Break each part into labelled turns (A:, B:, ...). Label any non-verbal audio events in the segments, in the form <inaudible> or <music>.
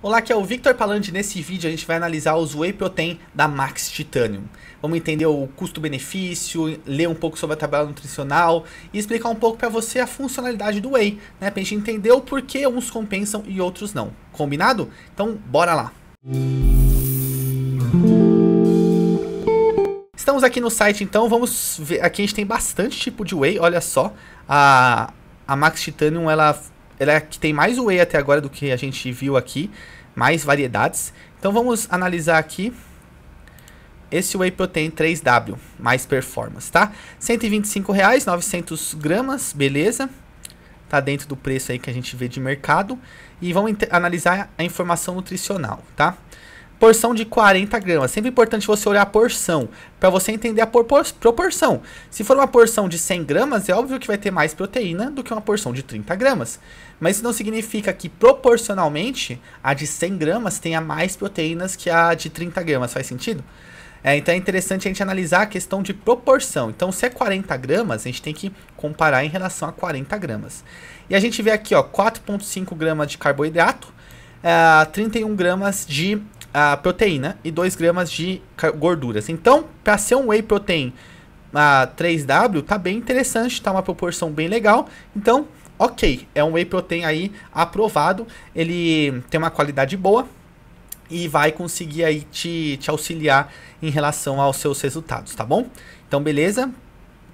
A: Olá, aqui é o Victor Palandi. Nesse vídeo a gente vai analisar os Whey Protein da Max Titanium. Vamos entender o custo-benefício, ler um pouco sobre a tabela nutricional e explicar um pouco para você a funcionalidade do Whey, né? Pra gente entender o porquê uns compensam e outros não. Combinado? Então, bora lá! Estamos aqui no site, então vamos ver. Aqui a gente tem bastante tipo de Whey, olha só. A, a Max Titanium, ela ela é que tem mais whey até agora do que a gente viu aqui, mais variedades. Então vamos analisar aqui esse whey protein 3W, mais performance, tá? R$ reais 900 gramas, beleza. Tá dentro do preço aí que a gente vê de mercado. E vamos analisar a informação nutricional, tá? porção de 40 gramas. É sempre importante você olhar a porção, para você entender a proporção. Se for uma porção de 100 gramas, é óbvio que vai ter mais proteína do que uma porção de 30 gramas. Mas isso não significa que proporcionalmente a de 100 gramas tenha mais proteínas que a de 30 gramas. Faz sentido? É, então é interessante a gente analisar a questão de proporção. Então, se é 40 gramas, a gente tem que comparar em relação a 40 gramas. E a gente vê aqui 4,5 gramas de carboidrato, 31 é, gramas de a proteína e 2 gramas de gorduras. Então, para ser um whey protein a 3W, tá bem interessante, tá uma proporção bem legal. Então, ok, é um whey protein aí aprovado, ele tem uma qualidade boa e vai conseguir aí te, te auxiliar em relação aos seus resultados, tá bom? Então, beleza?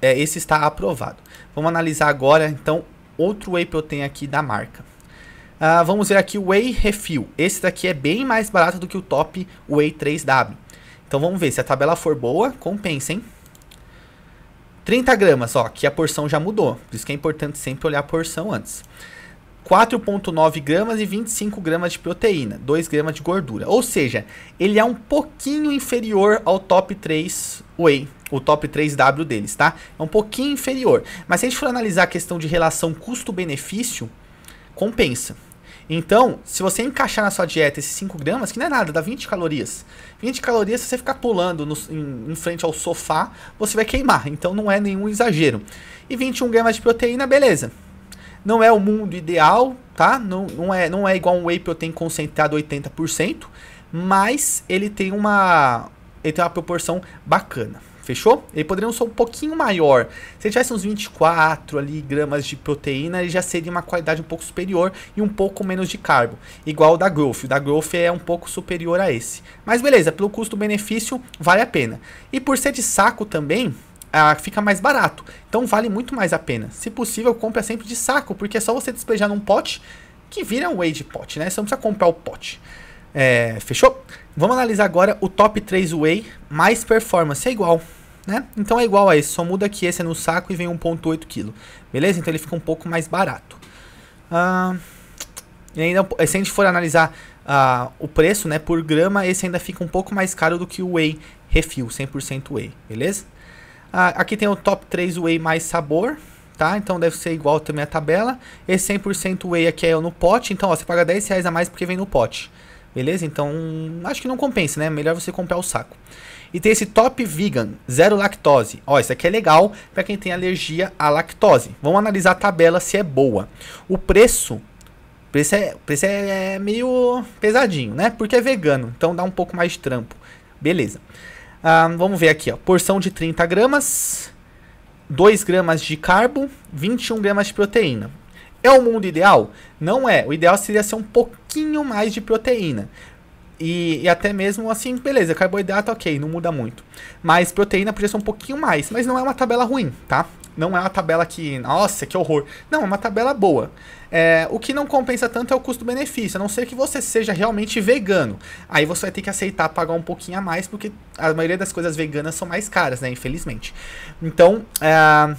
A: É, esse está aprovado. Vamos analisar agora, então, outro whey protein aqui da marca. Uh, vamos ver aqui o Whey Refill. Esse daqui é bem mais barato do que o top Whey 3W. Então vamos ver, se a tabela for boa, compensa, hein? 30 gramas, ó, que a porção já mudou. Por isso que é importante sempre olhar a porção antes. 4,9 gramas e 25 gramas de proteína, 2 gramas de gordura. Ou seja, ele é um pouquinho inferior ao top 3 whey, o top 3W deles, tá? É um pouquinho inferior. Mas se a gente for analisar a questão de relação custo-benefício, compensa. Então, se você encaixar na sua dieta esses 5 gramas, que não é nada, dá 20 calorias. 20 calorias, se você ficar pulando no, em, em, frente ao sofá, você vai queimar. Então, não é nenhum exagero. E 21 gramas de proteína, beleza. Não é o mundo ideal, tá? Não, não, é, não é igual um whey protein concentrado 80%, mas ele tem uma, ele tem uma proporção bacana. Fechou? Ele poderia ser um pouquinho maior. Se ele tivesse uns 24 ali, gramas de proteína, ele já seria uma qualidade um pouco superior e um pouco menos de carbo. Igual o da Growth. O da Growth é um pouco superior a esse. Mas beleza, pelo custo-benefício, vale a pena. E por ser de saco também, ah, fica mais barato. Então vale muito mais a pena. Se possível, compra sempre de saco, porque é só você despejar num pote que vira um whey de pote, né? Você não precisa comprar o pote. É, fechou? Vamos analisar agora o top 3 Way mais performance. É igual, né? Então é igual a esse, só muda que esse é no saco e vem 1.8 kg. Beleza? Então ele fica um pouco mais barato. Ah, e ainda, eh, se a gente for analisar ah, o preço né, por grama, esse ainda fica um pouco mais caro do que o Whey Refil, 100% Whey, beleza? Ah, aqui tem o top 3 Whey mais sabor, tá? Então deve ser igual também a tabela. Esse 100% Whey aqui é no pote, então ó, você paga 10 reais a mais porque vem no pote. Beleza? Então, acho que não compensa, né? Melhor você comprar o saco. E tem esse Top Vegan, zero lactose. Ó, isso aqui é legal para quem tem alergia à lactose. Vamos analisar a tabela se é boa. O preço, preço é, preço é meio pesadinho, né? Porque é vegano, então dá um pouco mais de trampo. Beleza. Ah, vamos ver aqui, ó. Porção de 30 gramas, 2 gramas de carbo, 21 gramas de proteína. É o mundo ideal? Não é. O ideal seria ser um pouquinho mais de proteína. E, e, até mesmo assim, beleza, carboidrato ok, não muda muito. Mas proteína podia ser um pouquinho mais, mas não é uma tabela ruim, tá? Não é uma tabela que, nossa, que horror. Não, é uma tabela boa. É, o que não compensa tanto é o custo-benefício, a não ser que você seja realmente vegano. Aí você vai ter que aceitar pagar um pouquinho a mais, porque a maioria das coisas veganas são mais caras, né? Infelizmente. Então, é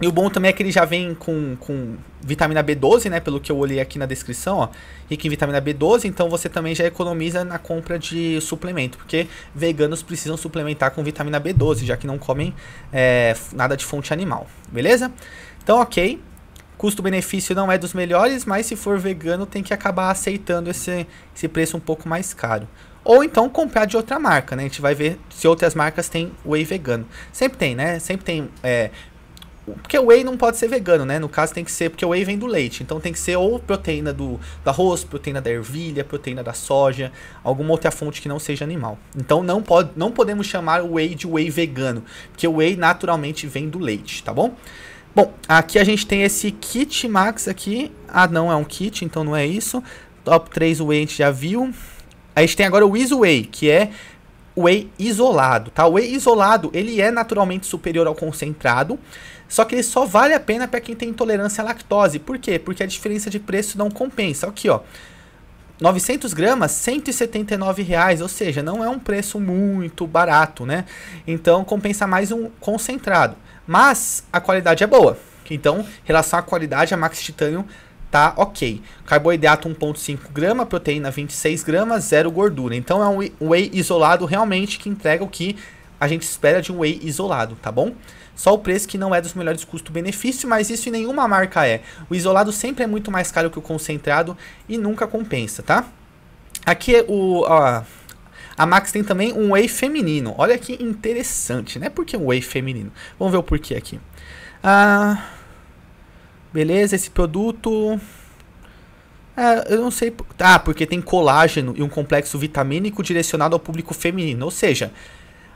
A: e o bom também é que ele já vem com, com vitamina B12, né? Pelo que eu olhei aqui na descrição, ó. Rico em vitamina B12, então você também já economiza na compra de suplemento. Porque veganos precisam suplementar com vitamina B12, já que não comem é, nada de fonte animal. Beleza? Então, ok. Custo-benefício não é dos melhores, mas se for vegano tem que acabar aceitando esse, esse preço um pouco mais caro ou então comprar de outra marca, né? A gente vai ver se outras marcas têm whey vegano. Sempre tem, né? Sempre tem é, porque o whey não pode ser vegano, né? No caso tem que ser, porque o whey vem do leite. Então tem que ser ou proteína do, do arroz, proteína da ervilha, proteína da soja, alguma outra fonte que não seja animal. Então não, pode, não podemos chamar o whey de whey vegano, porque o whey naturalmente vem do leite, tá bom? Bom, aqui a gente tem esse kit max aqui. Ah, não, é um kit, então não é isso. Top 3 whey a gente já viu. A gente tem agora o Easy Whey, que é whey isolado, tá? O whey isolado, ele é naturalmente superior ao concentrado, só que ele só vale a pena para quem tem intolerância à lactose. Por quê? Porque a diferença de preço não compensa. Aqui, ó. 900 gramas, 179 reais, ou seja, não é um preço muito barato, né? Então compensa mais um concentrado. Mas a qualidade é boa. Então, em relação à qualidade, a Max Titanium tá ok. Carboidrato 1,5 grama, proteína 26 gramas, zero gordura. Então é um whey isolado realmente que entrega o que a gente espera de um whey isolado, tá bom? Só o preço que não é dos melhores custo-benefício, mas isso em nenhuma marca é. O isolado sempre é muito mais caro que o concentrado e nunca compensa, tá? Aqui é o ó, a Max tem também um whey feminino. Olha que interessante, né? Por que um whey feminino? Vamos ver o porquê aqui. Ah Beleza, esse produto. É, eu não sei. Ah, porque tem colágeno e um complexo vitamínico direcionado ao público feminino. Ou seja,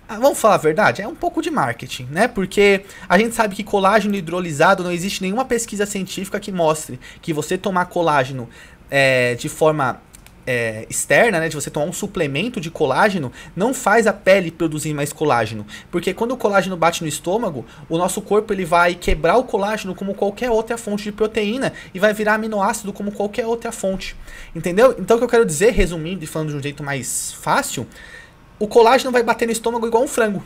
A: ah, vamos falar a verdade, é um pouco de marketing, né? Porque a gente sabe que colágeno hidrolisado não existe nenhuma pesquisa científica que mostre que você tomar colágeno é, de forma é, externa, né, de você tomar um suplemento de colágeno, não faz a pele produzir mais colágeno, porque quando o colágeno bate no estômago, o nosso corpo ele vai quebrar o colágeno como qualquer outra fonte de proteína e vai virar aminoácido como qualquer outra fonte, entendeu? Então o que eu quero dizer, resumindo e falando de um jeito mais fácil, o colágeno vai bater no estômago igual um frango.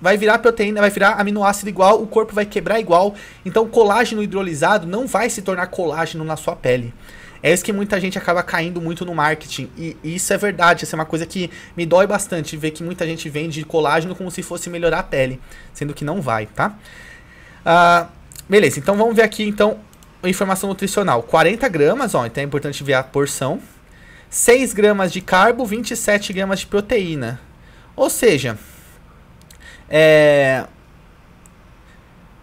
A: Vai virar proteína, vai virar aminoácido igual, o corpo vai quebrar igual. Então, colágeno hidrolisado não vai se tornar colágeno na sua pele. É isso que muita gente acaba caindo muito no marketing. E, isso é verdade, isso é uma coisa que me dói bastante ver que muita gente vende colágeno como se fosse melhorar a pele, sendo que não vai, tá? Ah, beleza, então vamos ver aqui então informação nutricional. 40 gramas, ó, então é importante ver a porção. 6 gramas de carbo, 27 gramas de proteína. Ou seja, é,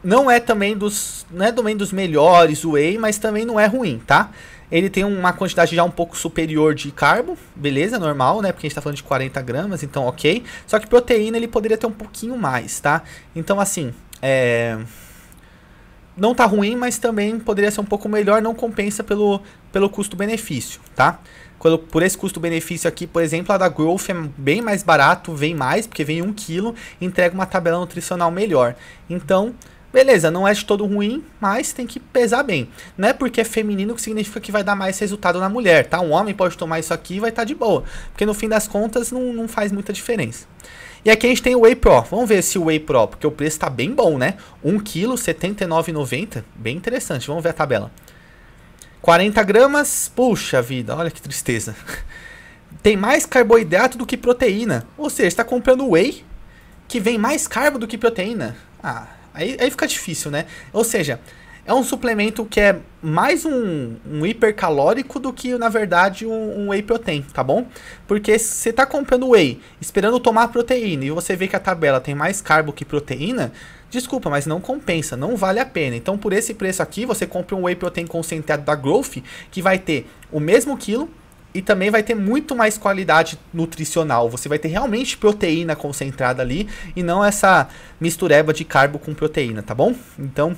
A: não é também dos não é também dos melhores whey, mas também não é ruim, tá? Ele tem uma quantidade já um pouco superior de carbo, beleza, normal, né? Porque a gente tá falando de 40 gramas, então ok. Só que proteína ele poderia ter um pouquinho mais, tá? Então, assim, é... Não tá ruim, mas também poderia ser um pouco melhor, não compensa pelo, pelo custo-benefício, tá? Pelo, por esse custo-benefício aqui, por exemplo, a da Growth é bem mais barato, vem mais, porque vem 1 kg, entrega uma tabela nutricional melhor. Então, Beleza, não é de todo ruim, mas tem que pesar bem. Não é porque é feminino que significa que vai dar mais resultado na mulher, tá? Um homem pode tomar isso aqui e vai estar tá de boa. Porque no fim das contas não, não faz muita diferença. E aqui a gente tem o Whey Pro. Vamos ver se o Whey Pro, porque o preço tá bem bom, né? 1kg, 79,90. Bem interessante. Vamos ver a tabela. 40 gramas, puxa vida, olha que tristeza. <laughs> Tem mais carboidrato do que proteína. Ou seja, está comprando whey que vem mais carbo do que proteína. Ah, Aí, aí fica difícil, né? Ou seja, é um suplemento que é mais um, um hipercalórico do que, na verdade, um, um whey protein, tá bom? Porque se você está comprando whey esperando tomar proteína e você vê que a tabela tem mais carbo que proteína, desculpa, mas não compensa, não vale a pena. Então, por esse preço aqui, você compra um whey protein concentrado da Growth, que vai ter o mesmo quilo, e também vai ter muito mais qualidade nutricional. Você vai ter realmente proteína concentrada ali e não essa mistureba de carbo com proteína, tá bom? Então,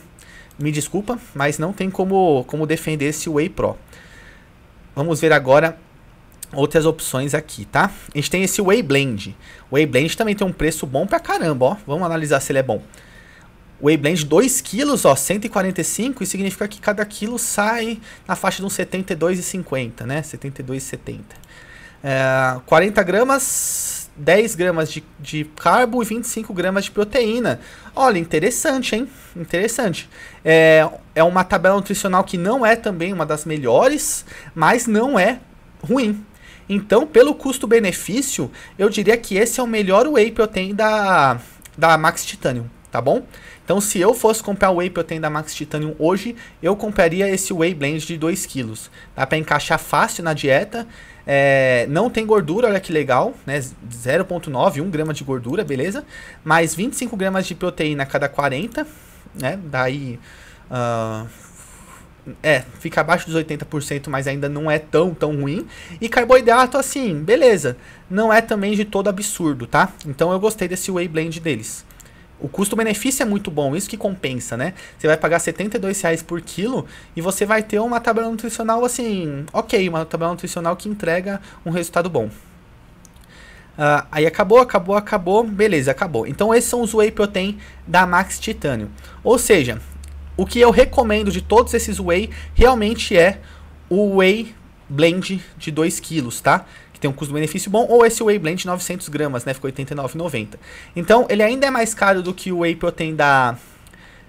A: me desculpa, mas não tem como, como defender esse Whey Pro. Vamos ver agora outras opções aqui, tá? A gente tem esse Whey Blend. O Whey Blend também tem um preço bom pra caramba, ó. Vamos analisar se ele é bom. Wayblend 2 quilos, ó, 145, isso significa que cada quilo sai na faixa de uns 72,50, né? 72,70. É, 40 gramas, 10 gramas de, de carbo e 25 gramas de proteína. Olha, interessante, hein? Interessante. É, é uma tabela nutricional que não é também uma das melhores, mas não é ruim. Então, pelo custo-benefício, eu diria que esse é o melhor whey protein da, da Max Titanium tá bom? Então, se eu fosse comprar o whey protein da Max Titanium hoje, eu compraria esse whey blend de 2 kg. Dá para encaixar fácil na dieta. É, não tem gordura, olha que legal, né? 0.9, 1 grama de gordura, beleza? Mais 25 gramas de proteína a cada 40, né? Daí... Uh, é, fica abaixo dos 80%, mas ainda não é tão, tão ruim. E carboidrato, assim, beleza. Não é também de todo absurdo, tá? Então eu gostei desse whey blend deles o custo-benefício é muito bom, isso que compensa, né? Você vai pagar 72 reais por quilo e você vai ter uma tabela nutricional assim, ok, uma tabela nutricional que entrega um resultado bom. Uh, aí acabou, acabou, acabou, beleza, acabou. Então esses são os whey protein da Max Titânio. Ou seja, o que eu recomendo de todos esses whey realmente é o whey blend de 2 quilos, tá? que tem um custo-benefício bom, ou esse Whey Blend 900 gramas, né? Ficou 89,90. Então, ele ainda é mais caro do que o Whey Protein da,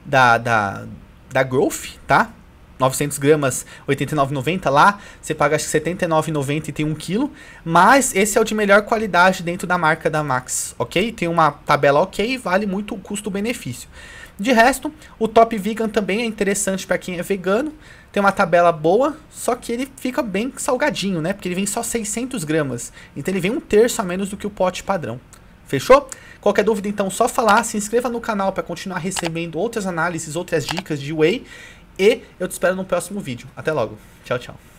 A: da, da, da Growth, tá? 900 gramas, 89,90 lá, você paga acho que 79,90 e tem 1 kg, mas esse é o de melhor qualidade dentro da marca da Max, ok? Tem uma tabela ok, vale muito o custo-benefício. De resto, o Top Vegan também é interessante para quem é vegano. Tem uma tabela boa, só que ele fica bem salgadinho, né? Porque ele vem só 600 gramas. Então ele vem um terço a menos do que o pote padrão. Fechou? Qualquer dúvida, então, só falar. Se inscreva no canal para continuar recebendo outras análises, outras dicas de Whey. E eu te espero no próximo vídeo. Até logo. Tchau, tchau.